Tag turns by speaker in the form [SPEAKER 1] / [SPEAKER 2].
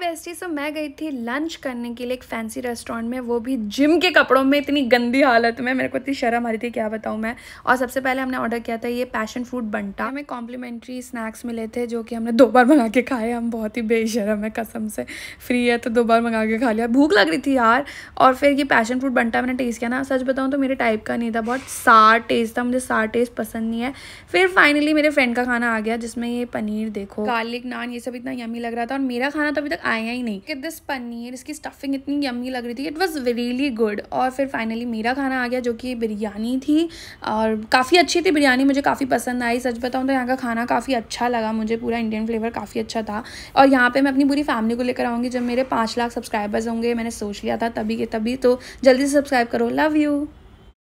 [SPEAKER 1] bestie सो मैं गई थी लंच करने के लिए एक फैंसी रेस्टोरेंट में वो भी जिम के कपड़ों में इतनी गंदी हालत में मेरे को इतनी शर्म आ रही थी क्या बताऊँ मैं और सबसे पहले हमने ऑर्डर किया था ये पैशन फ्रूट बंटा हमें कॉम्प्लीमेंट्री स्नैक्स मिले थे जो कि हमने दो बार मंगा के खाए हम बहुत ही बेशरम है कसम से फ्री है तो दो बार मंगा के खा लिया भूख लग रही थी यार और फिर ये पैशन फ्रूट बंटा मैंने टेस्ट किया ना सच बताऊँ तो मेरे टाइप का नहीं था बहुत सार टेस्ट था मुझे सार टेस्ट पसंद नहीं है फिर फाइनली मेरे फ्रेंड का खाना आ गया जिसमें ये पनीर देखो गार्लिक नान ये सब इतना यमी लग रहा था और मेरा खाना तो अभी तक आया ही नहीं कि दिस पनीर इसकी स्टफिंग इतनी यम्मी लग रही थी इट वॉज़ रियली गुड और फिर फाइनली मेरा खाना आ गया जो कि बिरयानी थी और काफ़ी अच्छी थी बिरयानी मुझे काफ़ी पसंद आई सच बताऊँ तो यहाँ का खाना काफ़ी अच्छा लगा मुझे पूरा इंडियन फ्लेवर काफ़ी अच्छा था और यहाँ पर मैं अपनी पूरी फैमिली को लेकर आऊँगी जब मेरे पाँच लाख सब्सक्राइबर्स होंगे मैंने सोच लिया था तभी के तभी तो जल्दी से सब्सक्राइब करो
[SPEAKER 2] लव यू